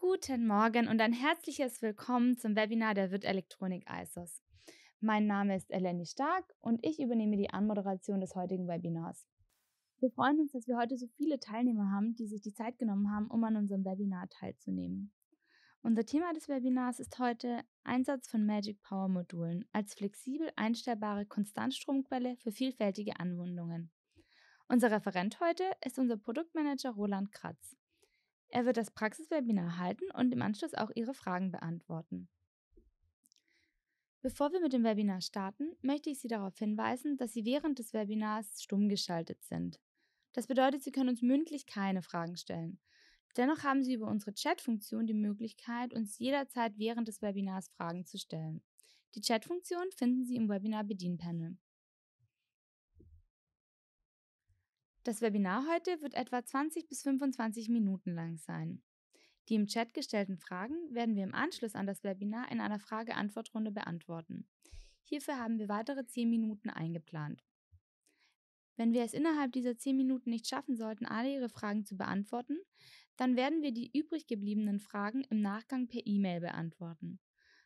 Guten Morgen und ein herzliches Willkommen zum Webinar der Wirt Elektronik ISOS. Mein Name ist Eleni Stark und ich übernehme die Anmoderation des heutigen Webinars. Wir freuen uns, dass wir heute so viele Teilnehmer haben, die sich die Zeit genommen haben, um an unserem Webinar teilzunehmen. Unser Thema des Webinars ist heute Einsatz von Magic Power Modulen als flexibel einstellbare Konstantstromquelle für vielfältige Anwendungen. Unser Referent heute ist unser Produktmanager Roland Kratz. Er wird das Praxiswebinar halten und im Anschluss auch Ihre Fragen beantworten. Bevor wir mit dem Webinar starten, möchte ich Sie darauf hinweisen, dass Sie während des Webinars stumm geschaltet sind. Das bedeutet, Sie können uns mündlich keine Fragen stellen. Dennoch haben Sie über unsere Chatfunktion die Möglichkeit, uns jederzeit während des Webinars Fragen zu stellen. Die Chatfunktion finden Sie im Webinar-Bedienpanel. Das Webinar heute wird etwa 20 bis 25 Minuten lang sein. Die im Chat gestellten Fragen werden wir im Anschluss an das Webinar in einer Frage-Antwort-Runde beantworten. Hierfür haben wir weitere 10 Minuten eingeplant. Wenn wir es innerhalb dieser 10 Minuten nicht schaffen sollten, alle Ihre Fragen zu beantworten, dann werden wir die übrig gebliebenen Fragen im Nachgang per E-Mail beantworten.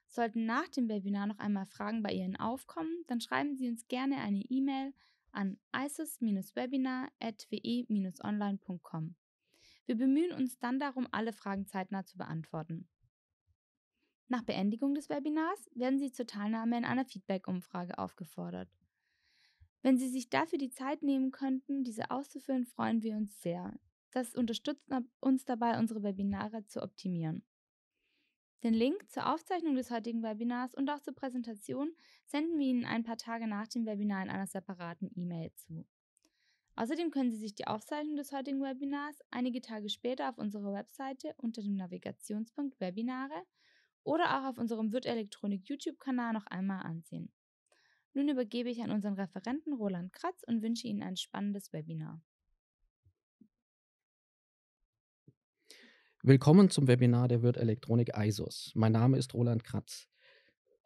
Sollten nach dem Webinar noch einmal Fragen bei Ihnen aufkommen, dann schreiben Sie uns gerne eine E-Mail an isis-webinar.we-online.com. Wir bemühen uns dann darum, alle Fragen zeitnah zu beantworten. Nach Beendigung des Webinars werden Sie zur Teilnahme in einer Feedback-Umfrage aufgefordert. Wenn Sie sich dafür die Zeit nehmen könnten, diese auszuführen, freuen wir uns sehr. Das unterstützt uns dabei, unsere Webinare zu optimieren. Den Link zur Aufzeichnung des heutigen Webinars und auch zur Präsentation senden wir Ihnen ein paar Tage nach dem Webinar in einer separaten E-Mail zu. Außerdem können Sie sich die Aufzeichnung des heutigen Webinars einige Tage später auf unserer Webseite unter dem Navigationspunkt Webinare oder auch auf unserem Wirtelektronik YouTube-Kanal noch einmal ansehen. Nun übergebe ich an unseren Referenten Roland Kratz und wünsche Ihnen ein spannendes Webinar. Willkommen zum Webinar der Wirt Elektronik ISOS. Mein Name ist Roland Kratz.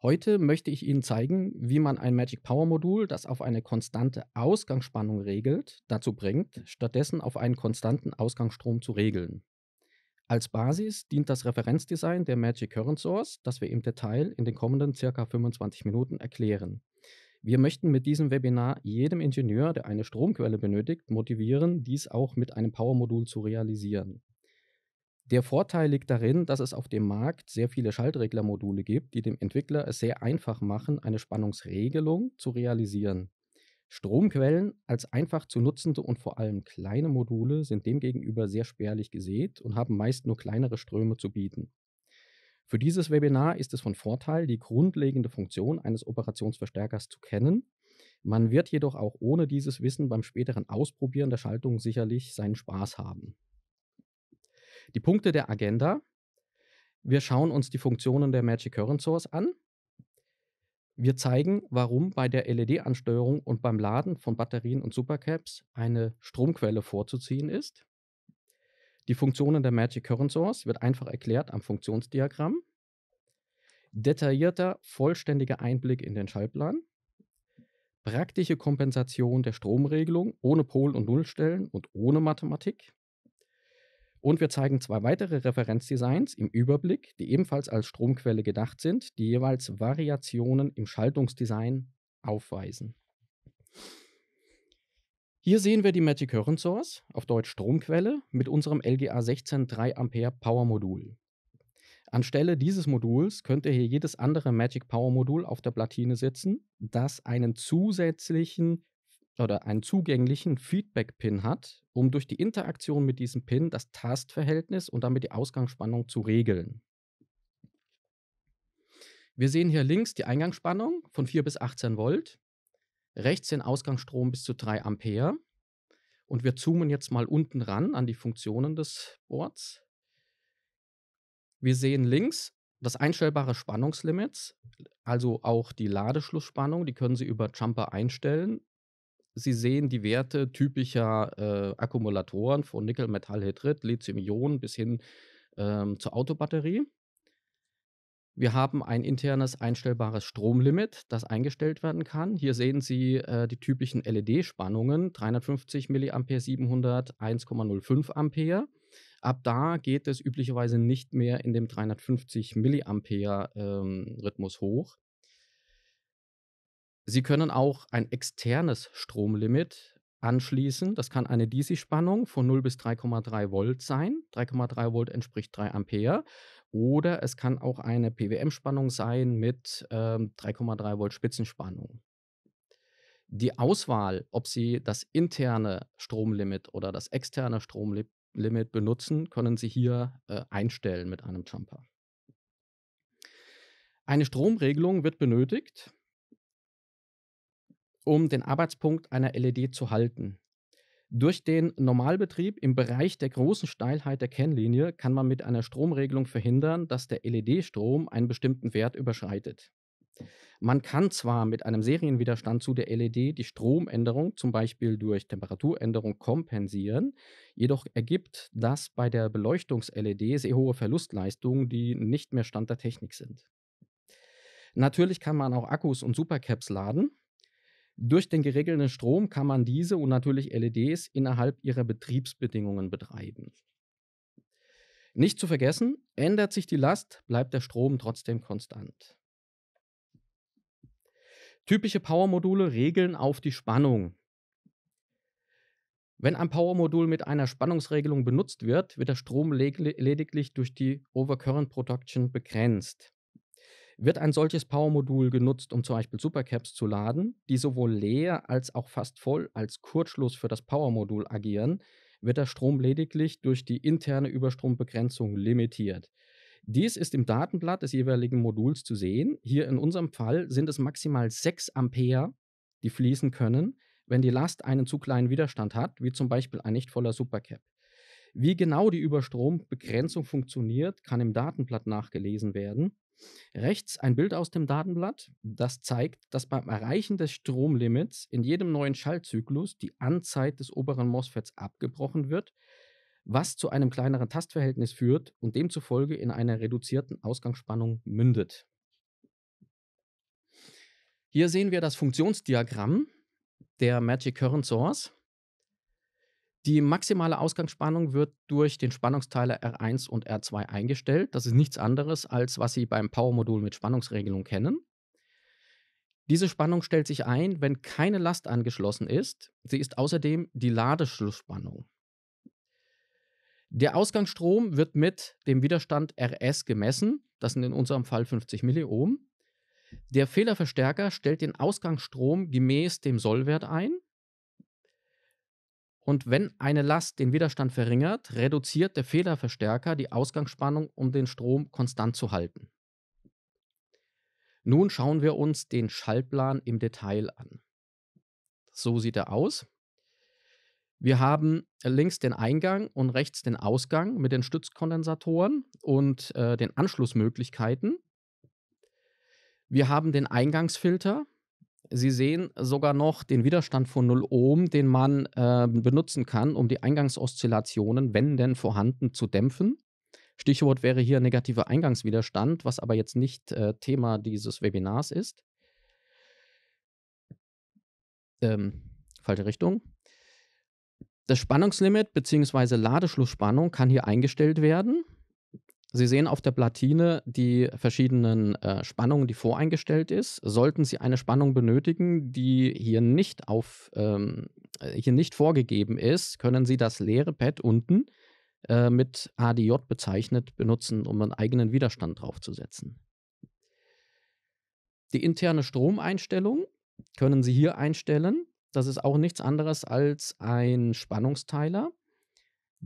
Heute möchte ich Ihnen zeigen, wie man ein Magic Power Modul, das auf eine konstante Ausgangsspannung regelt, dazu bringt, stattdessen auf einen konstanten Ausgangsstrom zu regeln. Als Basis dient das Referenzdesign der Magic Current Source, das wir im Detail in den kommenden ca. 25 Minuten erklären. Wir möchten mit diesem Webinar jedem Ingenieur, der eine Stromquelle benötigt, motivieren, dies auch mit einem Power Modul zu realisieren. Der Vorteil liegt darin, dass es auf dem Markt sehr viele Schaltreglermodule gibt, die dem Entwickler es sehr einfach machen, eine Spannungsregelung zu realisieren. Stromquellen als einfach zu nutzende und vor allem kleine Module sind demgegenüber sehr spärlich gesät und haben meist nur kleinere Ströme zu bieten. Für dieses Webinar ist es von Vorteil, die grundlegende Funktion eines Operationsverstärkers zu kennen. Man wird jedoch auch ohne dieses Wissen beim späteren Ausprobieren der Schaltung sicherlich seinen Spaß haben die Punkte der Agenda. Wir schauen uns die Funktionen der Magic Current Source an. Wir zeigen, warum bei der LED-Ansteuerung und beim Laden von Batterien und Supercaps eine Stromquelle vorzuziehen ist. Die Funktionen der Magic Current Source wird einfach erklärt am Funktionsdiagramm. Detaillierter, vollständiger Einblick in den Schaltplan. Praktische Kompensation der Stromregelung ohne Pol- und Nullstellen und ohne Mathematik. Und wir zeigen zwei weitere Referenzdesigns im Überblick, die ebenfalls als Stromquelle gedacht sind, die jeweils Variationen im Schaltungsdesign aufweisen. Hier sehen wir die Magic Current Source, auf Deutsch Stromquelle, mit unserem LGA 16 3 Ampere Power Modul. Anstelle dieses Moduls könnte hier jedes andere Magic Power Modul auf der Platine sitzen, das einen zusätzlichen oder einen zugänglichen Feedback-Pin hat, um durch die Interaktion mit diesem Pin das Tastverhältnis und damit die Ausgangsspannung zu regeln. Wir sehen hier links die Eingangsspannung von 4 bis 18 Volt, rechts den Ausgangsstrom bis zu 3 Ampere und wir zoomen jetzt mal unten ran an die Funktionen des Boards. Wir sehen links das einstellbare Spannungslimit, also auch die Ladeschlussspannung, die können Sie über Jumper einstellen Sie sehen die Werte typischer äh, Akkumulatoren von Nickel, Metall, Hydrid, Lithium-Ionen bis hin ähm, zur Autobatterie. Wir haben ein internes einstellbares Stromlimit, das eingestellt werden kann. Hier sehen Sie äh, die typischen LED-Spannungen, 350 mA, 700, 1,05 Ampere. Ab da geht es üblicherweise nicht mehr in dem 350 mA ähm, Rhythmus hoch. Sie können auch ein externes Stromlimit anschließen. Das kann eine DC-Spannung von 0 bis 3,3 Volt sein. 3,3 Volt entspricht 3 Ampere. Oder es kann auch eine PWM-Spannung sein mit ähm, 3,3 Volt Spitzenspannung. Die Auswahl, ob Sie das interne Stromlimit oder das externe Stromlimit benutzen, können Sie hier äh, einstellen mit einem Jumper. Eine Stromregelung wird benötigt um den Arbeitspunkt einer LED zu halten. Durch den Normalbetrieb im Bereich der großen Steilheit der Kennlinie kann man mit einer Stromregelung verhindern, dass der LED-Strom einen bestimmten Wert überschreitet. Man kann zwar mit einem Serienwiderstand zu der LED die Stromänderung, zum Beispiel durch Temperaturänderung, kompensieren, jedoch ergibt das bei der Beleuchtungs-LED sehr hohe Verlustleistungen, die nicht mehr Stand der Technik sind. Natürlich kann man auch Akkus und Supercaps laden, durch den geregelten Strom kann man diese und natürlich LEDs innerhalb ihrer Betriebsbedingungen betreiben. Nicht zu vergessen, ändert sich die Last, bleibt der Strom trotzdem konstant. Typische Powermodule regeln auf die Spannung. Wenn ein Powermodul mit einer Spannungsregelung benutzt wird, wird der Strom lediglich durch die Overcurrent Production begrenzt wird ein solches Power-Modul genutzt, um zum Beispiel Supercaps zu laden, die sowohl leer als auch fast voll als Kurzschluss für das Power-Modul agieren, wird der Strom lediglich durch die interne Überstrombegrenzung limitiert. Dies ist im Datenblatt des jeweiligen Moduls zu sehen. Hier in unserem Fall sind es maximal 6 Ampere, die fließen können, wenn die Last einen zu kleinen Widerstand hat, wie zum Beispiel ein nicht voller Supercap. Wie genau die Überstrombegrenzung funktioniert, kann im Datenblatt nachgelesen werden. Rechts ein Bild aus dem Datenblatt, das zeigt, dass beim Erreichen des Stromlimits in jedem neuen Schaltzyklus die Anzeit des oberen MOSFETs abgebrochen wird, was zu einem kleineren Tastverhältnis führt und demzufolge in einer reduzierten Ausgangsspannung mündet. Hier sehen wir das Funktionsdiagramm der Magic Current Source. Die maximale Ausgangsspannung wird durch den Spannungsteiler R1 und R2 eingestellt. Das ist nichts anderes, als was Sie beim Power-Modul mit Spannungsregelung kennen. Diese Spannung stellt sich ein, wenn keine Last angeschlossen ist. Sie ist außerdem die Ladeschlussspannung. Der Ausgangsstrom wird mit dem Widerstand RS gemessen. Das sind in unserem Fall 50 Milliohm. Der Fehlerverstärker stellt den Ausgangsstrom gemäß dem Sollwert ein. Und wenn eine Last den Widerstand verringert, reduziert der Federverstärker die Ausgangsspannung, um den Strom konstant zu halten. Nun schauen wir uns den Schaltplan im Detail an. So sieht er aus. Wir haben links den Eingang und rechts den Ausgang mit den Stützkondensatoren und äh, den Anschlussmöglichkeiten. Wir haben den Eingangsfilter, Sie sehen sogar noch den Widerstand von 0 Ohm, den man äh, benutzen kann, um die Eingangsoszillationen, wenn denn vorhanden, zu dämpfen. Stichwort wäre hier negativer Eingangswiderstand, was aber jetzt nicht äh, Thema dieses Webinars ist. Ähm, falsche Richtung. Das Spannungslimit bzw. Ladeschlussspannung kann hier eingestellt werden. Sie sehen auf der Platine die verschiedenen äh, Spannungen, die voreingestellt ist. Sollten Sie eine Spannung benötigen, die hier nicht auf ähm, äh, hier nicht vorgegeben ist, können Sie das leere Pad unten äh, mit ADJ bezeichnet benutzen, um einen eigenen Widerstand draufzusetzen. Die interne Stromeinstellung können Sie hier einstellen. Das ist auch nichts anderes als ein Spannungsteiler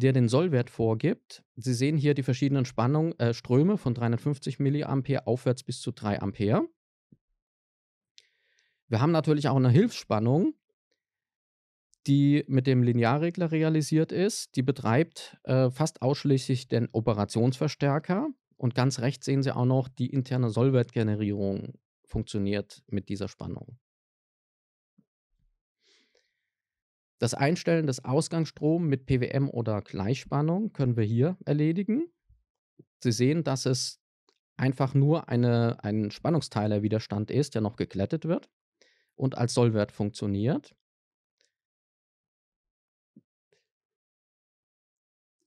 der den Sollwert vorgibt. Sie sehen hier die verschiedenen Spannung, äh, Ströme von 350 mA aufwärts bis zu 3 Ampere. Wir haben natürlich auch eine Hilfsspannung, die mit dem Linearregler realisiert ist. Die betreibt äh, fast ausschließlich den Operationsverstärker. Und ganz rechts sehen Sie auch noch, die interne Sollwertgenerierung funktioniert mit dieser Spannung. Das Einstellen des Ausgangsstroms mit PWM oder Gleichspannung können wir hier erledigen. Sie sehen, dass es einfach nur eine, ein Spannungsteilerwiderstand ist, der noch geklettet wird und als Sollwert funktioniert.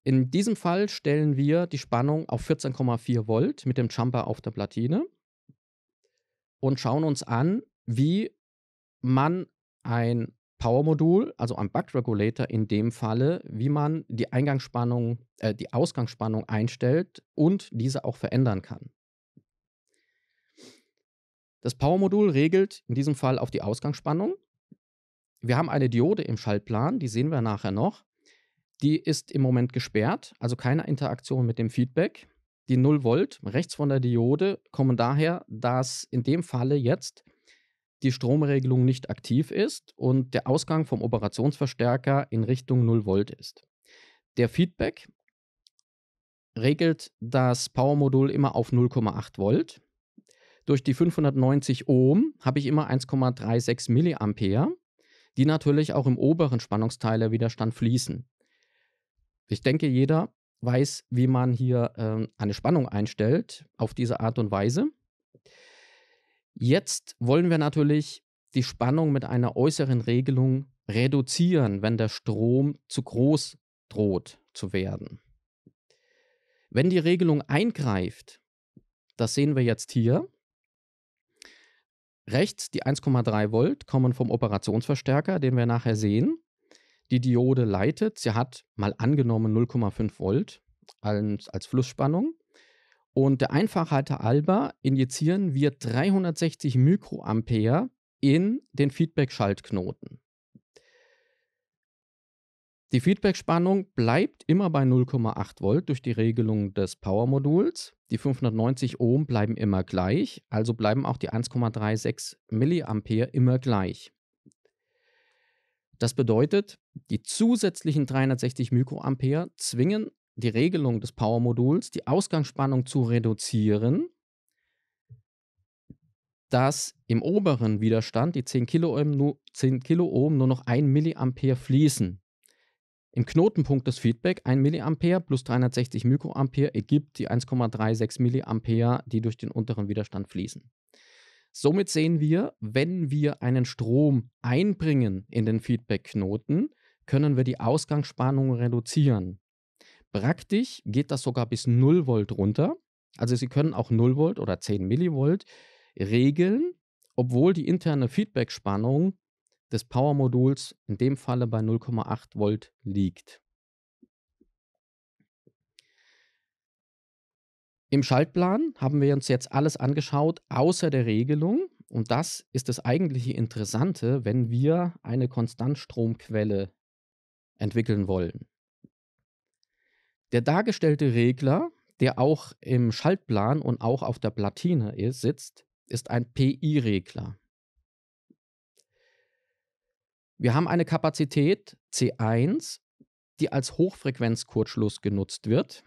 In diesem Fall stellen wir die Spannung auf 14,4 Volt mit dem Jumper auf der Platine und schauen uns an, wie man ein Power-Modul, also am Buck Regulator in dem Falle, wie man die Eingangsspannung, äh, die Ausgangsspannung einstellt und diese auch verändern kann. Das Power-Modul regelt in diesem Fall auf die Ausgangsspannung. Wir haben eine Diode im Schaltplan, die sehen wir nachher noch. Die ist im Moment gesperrt, also keine Interaktion mit dem Feedback. Die 0 Volt rechts von der Diode kommen daher, dass in dem Falle jetzt die Stromregelung nicht aktiv ist und der Ausgang vom Operationsverstärker in Richtung 0 Volt ist. Der Feedback regelt das Powermodul immer auf 0,8 Volt. Durch die 590 Ohm habe ich immer 1,36 Milliampere, die natürlich auch im oberen Spannungsteil der Widerstand fließen. Ich denke, jeder weiß, wie man hier äh, eine Spannung einstellt auf diese Art und Weise. Jetzt wollen wir natürlich die Spannung mit einer äußeren Regelung reduzieren, wenn der Strom zu groß droht zu werden. Wenn die Regelung eingreift, das sehen wir jetzt hier, rechts die 1,3 Volt kommen vom Operationsverstärker, den wir nachher sehen. Die Diode leitet, sie hat mal angenommen 0,5 Volt als, als Flussspannung. Und der Einfachhalter Alba injizieren wir 360 Mikroampere in den Feedback-Schaltknoten. Die Feedback-Spannung bleibt immer bei 0,8 Volt durch die Regelung des Power-Moduls. Die 590 Ohm bleiben immer gleich, also bleiben auch die 1,36 Milliampere immer gleich. Das bedeutet, die zusätzlichen 360 Mikroampere zwingen die Regelung des Power-Moduls, die Ausgangsspannung zu reduzieren, dass im oberen Widerstand die 10 Kiloohm, nur, 10 Kiloohm nur noch 1 Milliampere fließen. Im Knotenpunkt des Feedback 1 Milliampere plus 360 Mikroampere ergibt die 1,36 Milliampere, die durch den unteren Widerstand fließen. Somit sehen wir, wenn wir einen Strom einbringen in den Feedback-Knoten, können wir die Ausgangsspannung reduzieren. Praktisch geht das sogar bis 0 Volt runter. Also Sie können auch 0 Volt oder 10 Millivolt regeln, obwohl die interne Feedbackspannung des Power-Moduls in dem Falle bei 0,8 Volt liegt. Im Schaltplan haben wir uns jetzt alles angeschaut, außer der Regelung. Und das ist das eigentliche Interessante, wenn wir eine Konstantstromquelle entwickeln wollen. Der dargestellte Regler, der auch im Schaltplan und auch auf der Platine ist, sitzt, ist ein PI-Regler. Wir haben eine Kapazität C1, die als Hochfrequenzkurzschluss genutzt wird.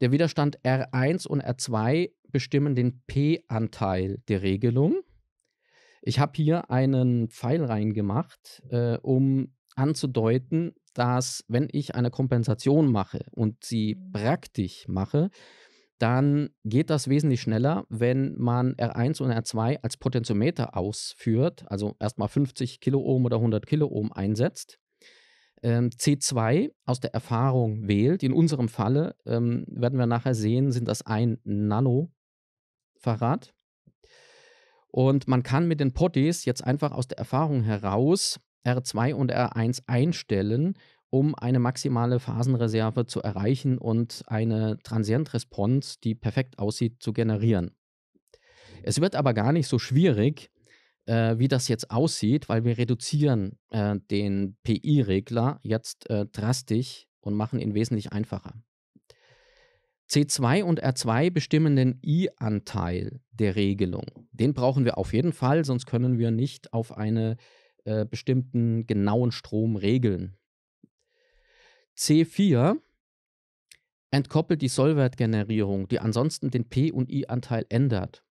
Der Widerstand R1 und R2 bestimmen den P-Anteil der Regelung. Ich habe hier einen Pfeil reingemacht, äh, um anzudeuten, dass wenn ich eine Kompensation mache und sie mhm. praktisch mache, dann geht das wesentlich schneller, wenn man R1 und R2 als Potentiometer ausführt, also erstmal 50 Kiloohm oder 100 Kiloohm einsetzt. Ähm, C2 aus der Erfahrung wählt. In unserem Falle ähm, werden wir nachher sehen, sind das ein Nanofarad. Und man kann mit den Potties jetzt einfach aus der Erfahrung heraus R2 und R1 einstellen, um eine maximale Phasenreserve zu erreichen und eine Transient-Response, die perfekt aussieht, zu generieren. Es wird aber gar nicht so schwierig, äh, wie das jetzt aussieht, weil wir reduzieren äh, den PI-Regler jetzt äh, drastisch und machen ihn wesentlich einfacher. C2 und R2 bestimmen den I-Anteil der Regelung. Den brauchen wir auf jeden Fall, sonst können wir nicht auf eine äh, bestimmten genauen Stromregeln. C4 entkoppelt die Sollwertgenerierung, die ansonsten den P- und I-Anteil ändert.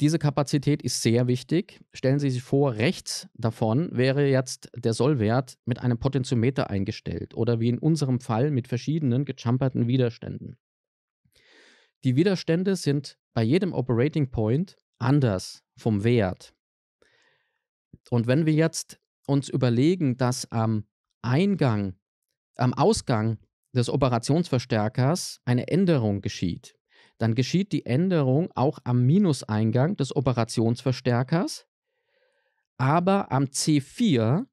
Diese Kapazität ist sehr wichtig. Stellen Sie sich vor, rechts davon wäre jetzt der Sollwert mit einem Potentiometer eingestellt oder wie in unserem Fall mit verschiedenen gejumperten Widerständen. Die Widerstände sind bei jedem Operating Point anders vom Wert. Und wenn wir jetzt uns überlegen, dass am Eingang, am Ausgang des Operationsverstärkers eine Änderung geschieht, dann geschieht die Änderung auch am Minuseingang des Operationsverstärkers, aber am C4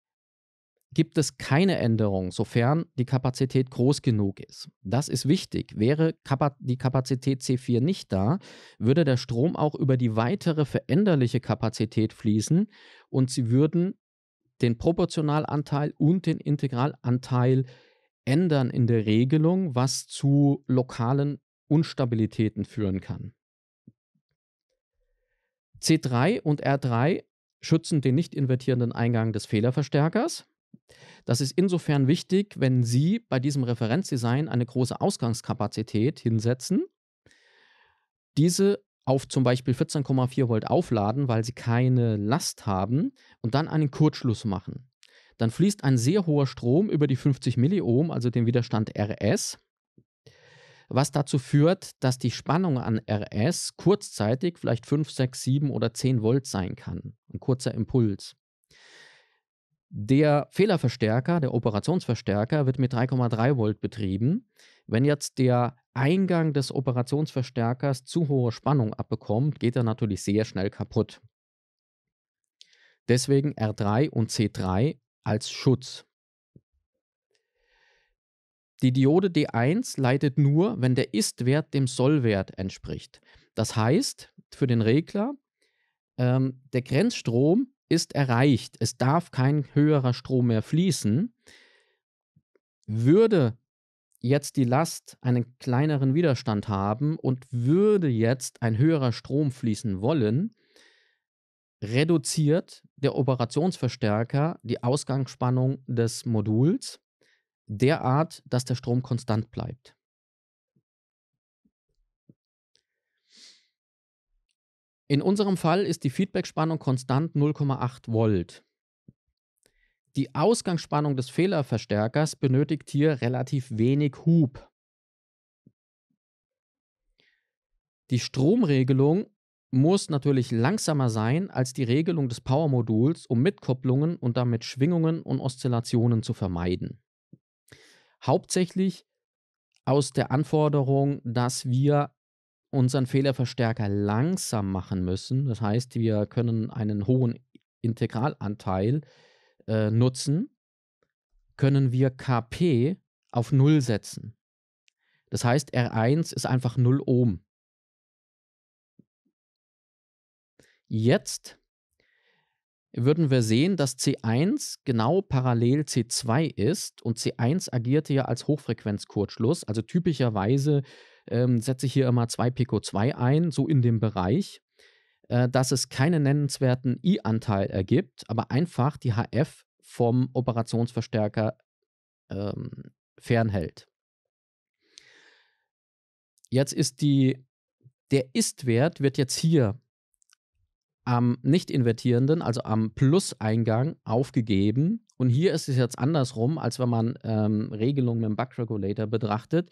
gibt es keine Änderung, sofern die Kapazität groß genug ist. Das ist wichtig. Wäre die Kapazität C4 nicht da, würde der Strom auch über die weitere veränderliche Kapazität fließen und sie würden den Proportionalanteil und den Integralanteil ändern in der Regelung, was zu lokalen Unstabilitäten führen kann. C3 und R3 schützen den nicht invertierenden Eingang des Fehlerverstärkers. Das ist insofern wichtig, wenn Sie bei diesem Referenzdesign eine große Ausgangskapazität hinsetzen, diese auf zum Beispiel 14,4 Volt aufladen, weil sie keine Last haben und dann einen Kurzschluss machen. Dann fließt ein sehr hoher Strom über die 50 Milliohm, also den Widerstand RS, was dazu führt, dass die Spannung an RS kurzzeitig vielleicht 5, 6, 7 oder 10 Volt sein kann. Ein kurzer Impuls. Der Fehlerverstärker, der Operationsverstärker, wird mit 3,3 Volt betrieben. Wenn jetzt der Eingang des Operationsverstärkers zu hohe Spannung abbekommt, geht er natürlich sehr schnell kaputt. Deswegen R3 und C3 als Schutz. Die Diode D1 leitet nur, wenn der Ist-Wert dem Sollwert entspricht. Das heißt, für den Regler, ähm, der Grenzstrom ist erreicht, es darf kein höherer Strom mehr fließen, würde jetzt die Last einen kleineren Widerstand haben und würde jetzt ein höherer Strom fließen wollen, reduziert der Operationsverstärker die Ausgangsspannung des Moduls derart, dass der Strom konstant bleibt. In unserem Fall ist die Feedbackspannung konstant 0,8 Volt. Die Ausgangsspannung des Fehlerverstärkers benötigt hier relativ wenig Hub. Die Stromregelung muss natürlich langsamer sein als die Regelung des Powermoduls, um Mitkopplungen und damit Schwingungen und Oszillationen zu vermeiden. Hauptsächlich aus der Anforderung, dass wir unseren Fehlerverstärker langsam machen müssen. Das heißt, wir können einen hohen Integralanteil äh, nutzen, können wir Kp auf 0 setzen. Das heißt, R1 ist einfach 0 Ohm. Jetzt würden wir sehen, dass C1 genau parallel C2 ist und C1 agierte ja als Hochfrequenzkurzschluss, also typischerweise ähm, setze ich hier immer 2 Pico 2 ein, so in dem Bereich, äh, dass es keinen nennenswerten I-Anteil ergibt, aber einfach die HF vom Operationsverstärker ähm, fernhält. Jetzt ist die, der Ist-Wert wird jetzt hier am nicht invertierenden, also am Plus-Eingang aufgegeben. Und hier ist es jetzt andersrum, als wenn man ähm, Regelungen mit dem Bug Regulator betrachtet.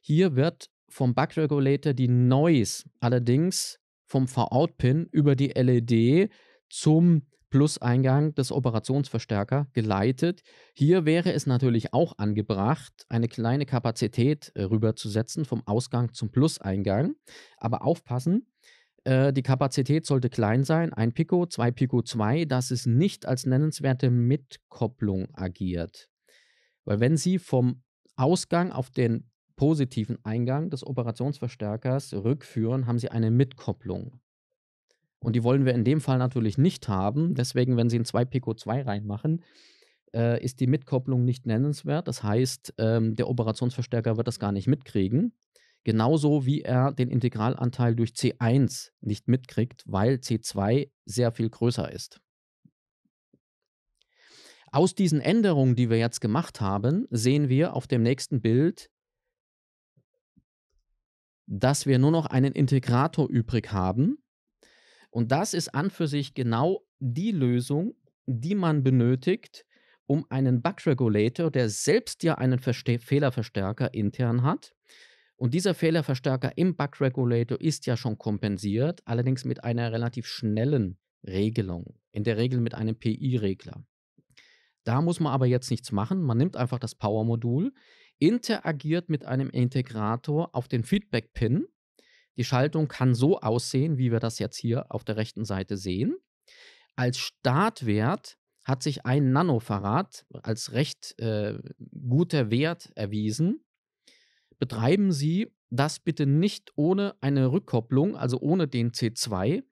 Hier wird vom Bug Regulator die Noise allerdings vom V-Out-Pin über die LED zum Plus-Eingang des Operationsverstärker geleitet. Hier wäre es natürlich auch angebracht, eine kleine Kapazität äh, rüberzusetzen vom Ausgang zum Plus-Eingang. Aber aufpassen, äh, die Kapazität sollte klein sein, ein Pico, 2 Pico, 2, dass es nicht als nennenswerte Mitkopplung agiert. Weil wenn Sie vom Ausgang auf den positiven Eingang des Operationsverstärkers rückführen, haben Sie eine Mitkopplung. Und die wollen wir in dem Fall natürlich nicht haben. Deswegen, wenn Sie in 2 Pico 2 reinmachen, äh, ist die Mitkopplung nicht nennenswert. Das heißt, ähm, der Operationsverstärker wird das gar nicht mitkriegen. Genauso wie er den Integralanteil durch C1 nicht mitkriegt, weil C2 sehr viel größer ist. Aus diesen Änderungen, die wir jetzt gemacht haben, sehen wir auf dem nächsten Bild dass wir nur noch einen Integrator übrig haben. Und das ist an für sich genau die Lösung, die man benötigt, um einen Bug Regulator, der selbst ja einen Verste Fehlerverstärker intern hat. Und dieser Fehlerverstärker im Bug Regulator ist ja schon kompensiert, allerdings mit einer relativ schnellen Regelung, in der Regel mit einem PI-Regler. Da muss man aber jetzt nichts machen. Man nimmt einfach das Power-Modul, interagiert mit einem Integrator auf den Feedback-Pin. Die Schaltung kann so aussehen, wie wir das jetzt hier auf der rechten Seite sehen. Als Startwert hat sich ein Nanofarad als recht äh, guter Wert erwiesen. Betreiben Sie das bitte nicht ohne eine Rückkopplung, also ohne den C2,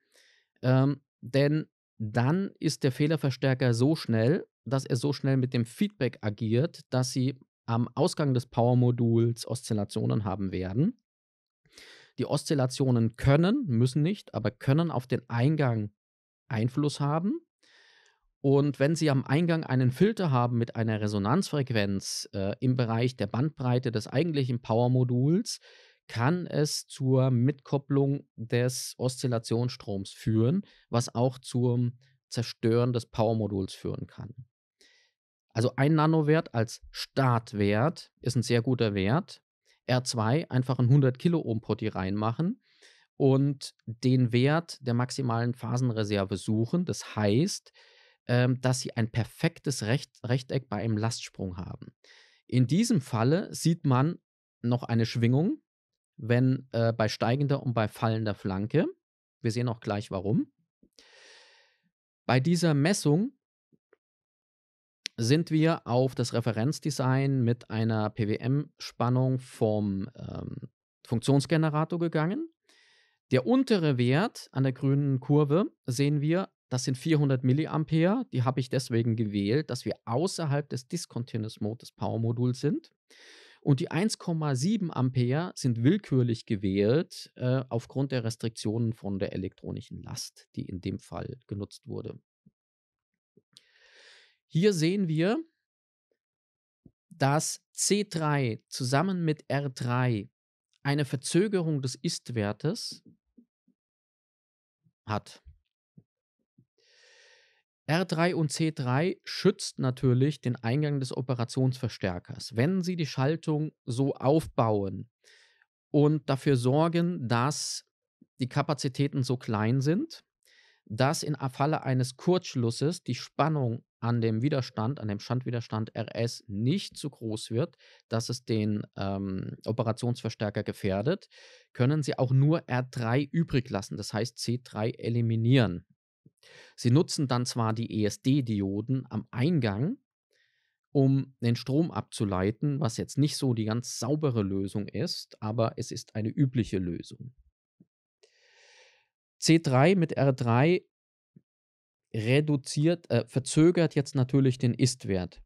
ähm, denn dann ist der Fehlerverstärker so schnell, dass er so schnell mit dem Feedback agiert, dass Sie am Ausgang des Power-Moduls Oszillationen haben werden. Die Oszillationen können, müssen nicht, aber können auf den Eingang Einfluss haben. Und wenn Sie am Eingang einen Filter haben mit einer Resonanzfrequenz äh, im Bereich der Bandbreite des eigentlichen Power-Moduls, kann es zur Mitkopplung des Oszillationsstroms führen, was auch zum Zerstören des Power-Moduls führen kann. Also ein Nanowert als Startwert ist ein sehr guter Wert. R2 einfach ein 100 Kiloohm Potti reinmachen und den Wert der maximalen Phasenreserve suchen. Das heißt, ähm, dass sie ein perfektes Recht, Rechteck bei einem Lastsprung haben. In diesem Falle sieht man noch eine Schwingung, wenn äh, bei steigender und bei fallender Flanke. Wir sehen auch gleich warum. Bei dieser Messung sind wir auf das Referenzdesign mit einer PWM-Spannung vom ähm, Funktionsgenerator gegangen. Der untere Wert an der grünen Kurve sehen wir, das sind 400 Milliampere. Die habe ich deswegen gewählt, dass wir außerhalb des Discontinuous Mode des Power Moduls sind. Und die 1,7 Ampere sind willkürlich gewählt äh, aufgrund der Restriktionen von der elektronischen Last, die in dem Fall genutzt wurde. Hier sehen wir, dass C3 zusammen mit R3 eine Verzögerung des Ist-Wertes hat. R3 und C3 schützt natürlich den Eingang des Operationsverstärkers. Wenn Sie die Schaltung so aufbauen und dafür sorgen, dass die Kapazitäten so klein sind, dass im Falle eines Kurzschlusses die Spannung an dem Widerstand, an dem Standwiderstand RS nicht zu groß wird, dass es den ähm, Operationsverstärker gefährdet, können Sie auch nur R3 übrig lassen, das heißt C3 eliminieren. Sie nutzen dann zwar die ESD-Dioden am Eingang, um den Strom abzuleiten, was jetzt nicht so die ganz saubere Lösung ist, aber es ist eine übliche Lösung. C3 mit R3 reduziert, äh, verzögert jetzt natürlich den Ist-Wert.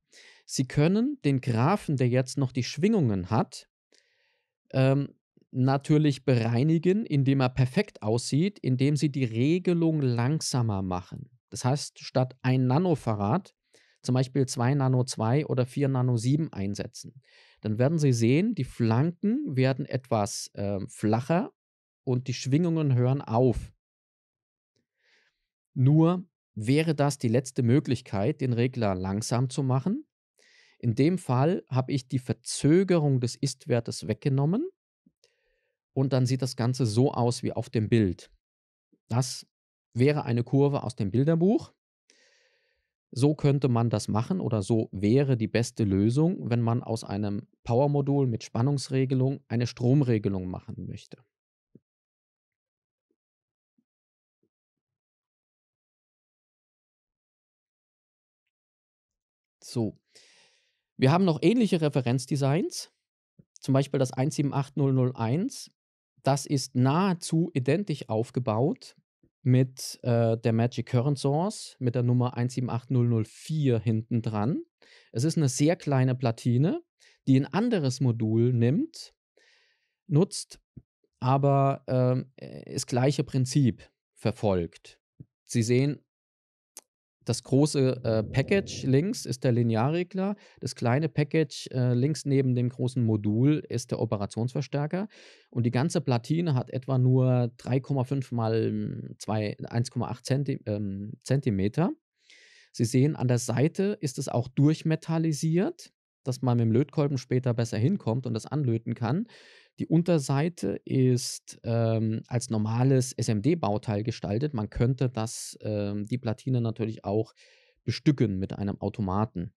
Sie können den Graphen, der jetzt noch die Schwingungen hat, ähm, natürlich bereinigen, indem er perfekt aussieht, indem sie die Regelung langsamer machen. Das heißt, statt 1 Nanofarad zum Beispiel 2 Nano 2 oder 4 Nano 7 einsetzen. Dann werden Sie sehen, die Flanken werden etwas äh, flacher und die Schwingungen hören auf. Nur wäre das die letzte Möglichkeit, den Regler langsam zu machen. In dem Fall habe ich die Verzögerung des Ist-Wertes weggenommen und dann sieht das Ganze so aus wie auf dem Bild. Das wäre eine Kurve aus dem Bilderbuch. So könnte man das machen oder so wäre die beste Lösung, wenn man aus einem Power-Modul mit Spannungsregelung eine Stromregelung machen möchte. So. Wir haben noch ähnliche Referenzdesigns, zum Beispiel das 178001. Das ist nahezu identisch aufgebaut mit äh, der Magic Current Source, mit der Nummer 178004 hinten dran. Es ist eine sehr kleine Platine, die ein anderes Modul nimmt, nutzt, aber ähm, äh, das gleiche Prinzip verfolgt. Sie sehen das große äh, Package links ist der Linearregler. Das kleine Package äh, links neben dem großen Modul ist der Operationsverstärker. Und die ganze Platine hat etwa nur 3,5 mal 1,8 hm, Zenti ähm, Zentimeter. Sie sehen, an der Seite ist es auch durchmetallisiert, dass man mit dem Lötkolben später besser hinkommt und das anlöten kann. Die Unterseite ist ähm, als normales SMD-Bauteil gestaltet. Man könnte das, ähm, die Platine natürlich auch bestücken mit einem Automaten.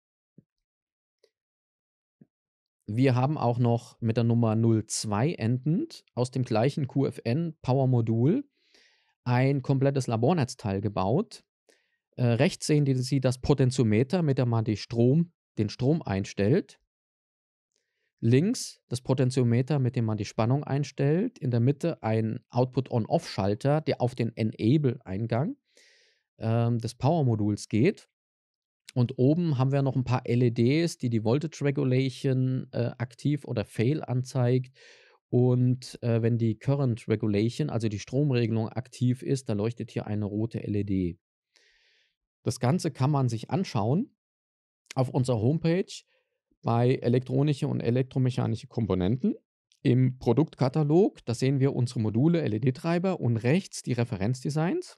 Wir haben auch noch mit der Nummer 02 endend aus dem gleichen QFN Power Modul ein komplettes Labornetzteil gebaut. Äh, rechts sehen Sie das Potentiometer, mit dem man Strom, den Strom einstellt. Links das Potentiometer, mit dem man die Spannung einstellt. In der Mitte ein Output-On-Off-Schalter, der auf den Enable-Eingang ähm, des Power-Moduls geht. Und oben haben wir noch ein paar LEDs, die die Voltage Regulation äh, aktiv oder fail anzeigt. Und äh, wenn die Current Regulation, also die Stromregelung, aktiv ist, da leuchtet hier eine rote LED. Das Ganze kann man sich anschauen auf unserer Homepage bei elektronische und elektromechanische Komponenten. Im Produktkatalog, da sehen wir unsere Module, LED-Treiber und rechts die Referenzdesigns,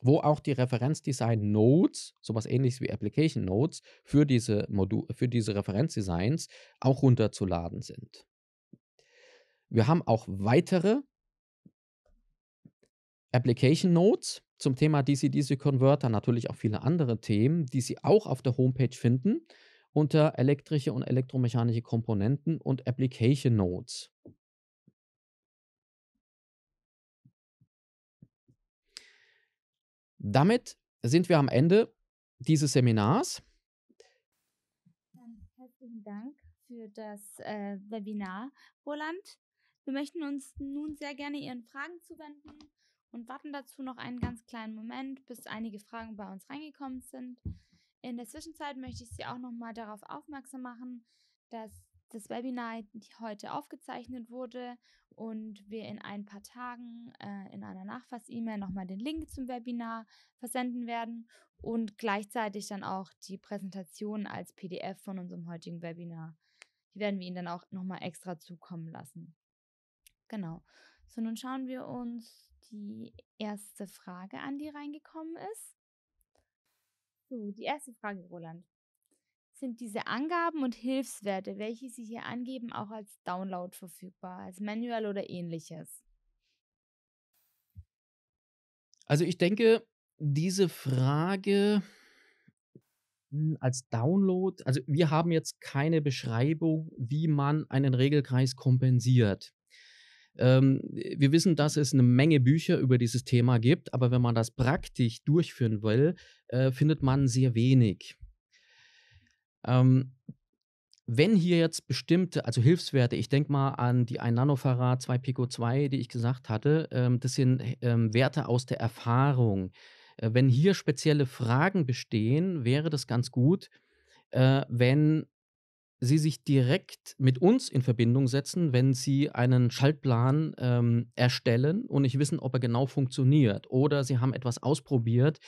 wo auch die Referenzdesign-Nodes, sowas ähnliches wie Application Nodes, für diese, für diese Referenzdesigns auch runterzuladen sind. Wir haben auch weitere Application Nodes zum Thema DC-DC-Converter, natürlich auch viele andere Themen, die Sie auch auf der Homepage finden unter elektrische und elektromechanische Komponenten und Application Nodes. Damit sind wir am Ende dieses Seminars. herzlichen Dank für das äh, Webinar, Roland. Wir möchten uns nun sehr gerne Ihren Fragen zuwenden und warten dazu noch einen ganz kleinen Moment, bis einige Fragen bei uns reingekommen sind. In der Zwischenzeit möchte ich Sie auch nochmal darauf aufmerksam machen, dass das Webinar heute aufgezeichnet wurde und wir in ein paar Tagen äh, in einer Nachfass-E-Mail nochmal den Link zum Webinar versenden werden und gleichzeitig dann auch die Präsentation als PDF von unserem heutigen Webinar. Die werden wir Ihnen dann auch nochmal extra zukommen lassen. Genau. So, nun schauen wir uns die erste Frage an, die reingekommen ist. So, die erste Frage, Roland. Sind diese Angaben und Hilfswerte, welche Sie hier angeben, auch als Download verfügbar, als Manual oder ähnliches? Also ich denke, diese Frage hm, als Download, also wir haben jetzt keine Beschreibung, wie man einen Regelkreis kompensiert. Ähm, wir wissen, dass es eine Menge Bücher über dieses Thema gibt, aber wenn man das praktisch durchführen will, äh, findet man sehr wenig. Ähm, wenn hier jetzt bestimmte, also Hilfswerte, ich denke mal an die 1 Nanofarad, 2 Pico 2, die ich gesagt hatte, ähm, das sind ähm, Werte aus der Erfahrung. Äh, wenn hier spezielle Fragen bestehen, wäre das ganz gut, äh, wenn Sie sich direkt mit uns in Verbindung setzen, wenn Sie einen Schaltplan ähm, erstellen und nicht wissen, ob er genau funktioniert. Oder Sie haben etwas ausprobiert,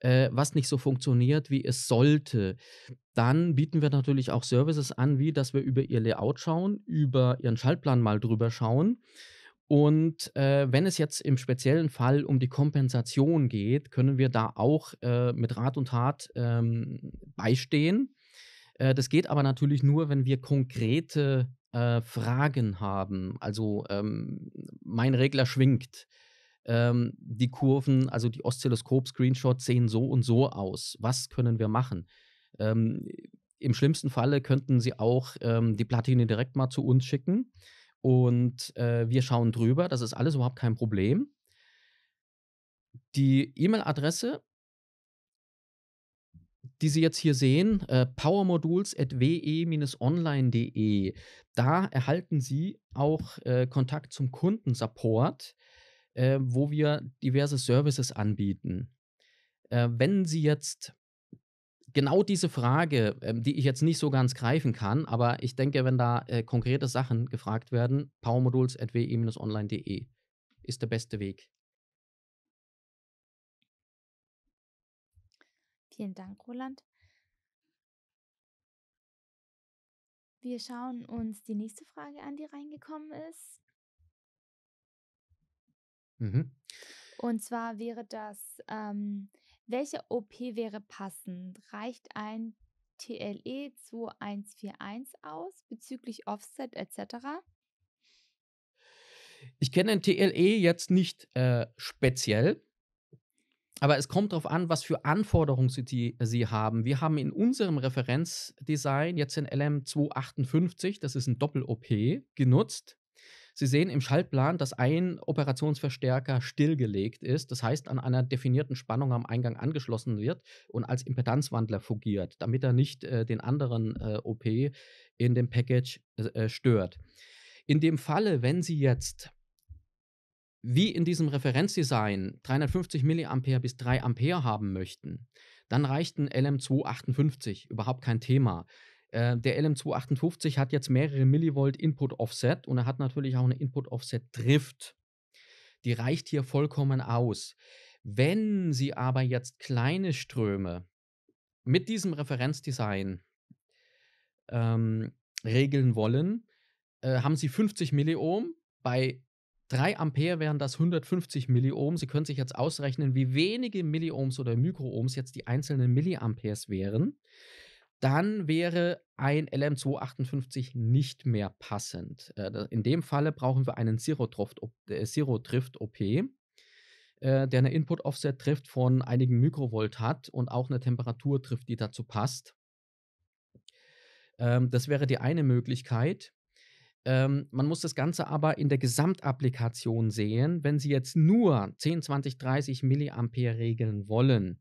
äh, was nicht so funktioniert, wie es sollte. Dann bieten wir natürlich auch Services an, wie dass wir über Ihr Layout schauen, über Ihren Schaltplan mal drüber schauen. Und äh, wenn es jetzt im speziellen Fall um die Kompensation geht, können wir da auch äh, mit Rat und Tat ähm, beistehen äh, das geht aber natürlich nur, wenn wir konkrete äh, Fragen haben. Also ähm, mein Regler schwingt. Ähm, die Kurven, also die Oszilloskop-Screenshots sehen so und so aus. Was können wir machen? Ähm, Im schlimmsten Falle könnten Sie auch ähm, die Platine direkt mal zu uns schicken und äh, wir schauen drüber. Das ist alles überhaupt kein Problem. Die E-Mail-Adresse die Sie jetzt hier sehen, äh, powermodules.we-online.de. Da erhalten Sie auch äh, Kontakt zum Kundensupport, äh, wo wir diverse Services anbieten. Äh, wenn Sie jetzt genau diese Frage, ähm, die ich jetzt nicht so ganz greifen kann, aber ich denke, wenn da äh, konkrete Sachen gefragt werden, powermodules.we-online.de ist der beste Weg. Vielen Dank, Roland. Wir schauen uns die nächste Frage an, die reingekommen ist. Mhm. Und zwar wäre das, ähm, welche OP wäre passend? Reicht ein TLE 2141 aus bezüglich Offset etc.? Ich kenne ein TLE jetzt nicht äh, speziell. Aber es kommt darauf an, was für Anforderungen sie, sie, haben. Wir haben in unserem Referenzdesign jetzt den LM258, das ist ein Doppel-OP, genutzt. Sie sehen im Schaltplan, dass ein Operationsverstärker stillgelegt ist, das heißt an einer definierten Spannung am Eingang angeschlossen wird und als Impedanzwandler fungiert, damit er nicht äh, den anderen äh, OP in dem Package äh, äh, stört. In dem Falle, wenn Sie jetzt wie in diesem Referenzdesign 350 mA bis 3 Ampere haben möchten, dann reicht ein LM258 überhaupt kein Thema. Äh, der LM258 hat jetzt mehrere Millivolt Input Offset und er hat natürlich auch eine Input Offset Drift. Die reicht hier vollkommen aus. Wenn Sie aber jetzt kleine Ströme mit diesem Referenzdesign ähm, regeln wollen, äh, haben Sie 50 Milliohm bei 3 Ampere wären das 150 Milliohm. Sie können sich jetzt ausrechnen, wie wenige Milliohms oder Mikroohms jetzt die einzelnen Milliamperes wären. Dann wäre ein LM258 nicht mehr passend. Äh, in dem Falle brauchen wir einen Zero-Drift-OP, äh, äh, der eine Input-Offset trifft von einigen Mikrovolt hat und auch eine Temperatur trifft, die dazu passt. Ähm, das wäre die eine Möglichkeit. Ähm, man muss das Ganze aber in der Gesamtapplikation sehen. Wenn Sie jetzt nur 10, 20, 30 Milliampere regeln wollen,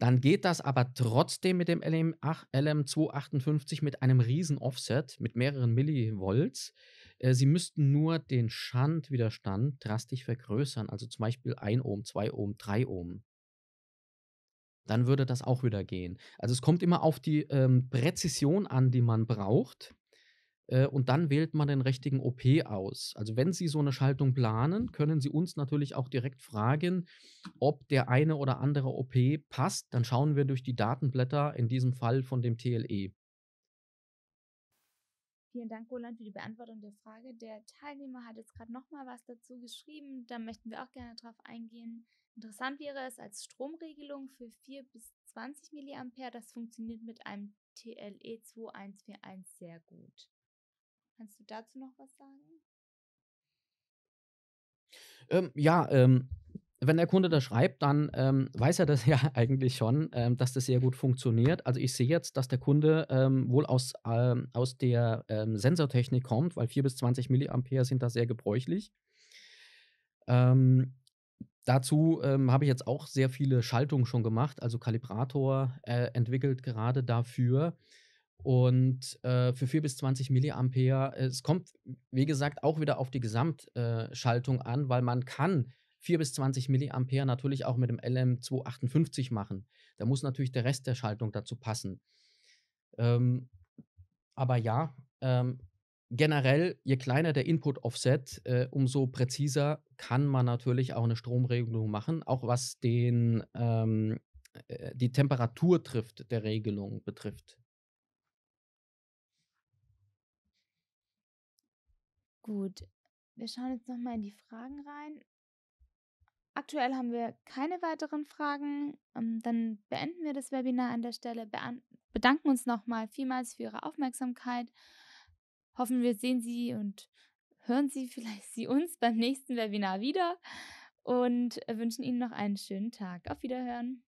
dann geht das aber trotzdem mit dem LM, LM258 mit einem riesen Offset mit mehreren Millivolts. Äh, Sie müssten nur den Schandwiderstand drastisch vergrößern, also zum Beispiel 1 Ohm, 2 Ohm, 3 Ohm. Dann würde das auch wieder gehen. Also es kommt immer auf die ähm, Präzision an, die man braucht. Äh, und dann wählt man den richtigen OP aus. Also wenn Sie so eine Schaltung planen, können Sie uns natürlich auch direkt fragen, ob der eine oder andere OP passt. Dann schauen wir durch die Datenblätter, in diesem Fall von dem TLE. Vielen Dank, Roland, für die Beantwortung der Frage. Der Teilnehmer hat jetzt gerade nochmal was dazu geschrieben. Da möchten wir auch gerne drauf eingehen. Interessant wäre es als Stromregelung für 4 bis 20 mA. Das funktioniert mit einem TLE 2141 sehr gut. Kannst du dazu noch was sagen? Ähm, ja, ähm, wenn der Kunde das schreibt, dann ähm, weiß er das ja eigentlich schon, ähm, dass das sehr gut funktioniert. Also ich sehe jetzt, dass der Kunde ähm, wohl aus, ähm, aus der ähm, Sensortechnik kommt, weil 4 bis 20 Milliampere sind da sehr gebräuchlich. Ähm, dazu habe ich jetzt auch sehr viele Schaltungen schon gemacht, also Kalibrator äh, entwickelt gerade dafür und äh, für 4 bis 20 Milliampere. Äh, es kommt, wie gesagt, auch wieder auf die Gesamtschaltung äh, an, weil man kann 4 bis 20 Milliampere natürlich auch mit dem LM258 machen. Da muss natürlich der Rest der Schaltung dazu passen. Ähm, aber ja, ähm, generell, je kleiner der Input-Offset, äh, umso präziser kann man natürlich auch eine Stromregelung machen, auch was den, ähm, äh, die Temperatur trifft, der Regelung betrifft. Gut, wir schauen jetzt nochmal in die Fragen rein. Aktuell haben wir keine weiteren Fragen. Ähm, dann beenden wir das Webinar an der Stelle, bedanken uns nochmal vielmals für Ihre Aufmerksamkeit. Hoffen wir sehen Sie und hören Sie vielleicht Sie uns beim nächsten Webinar wieder und äh, wünschen Ihnen noch einen schönen Tag. Auf Wiederhören.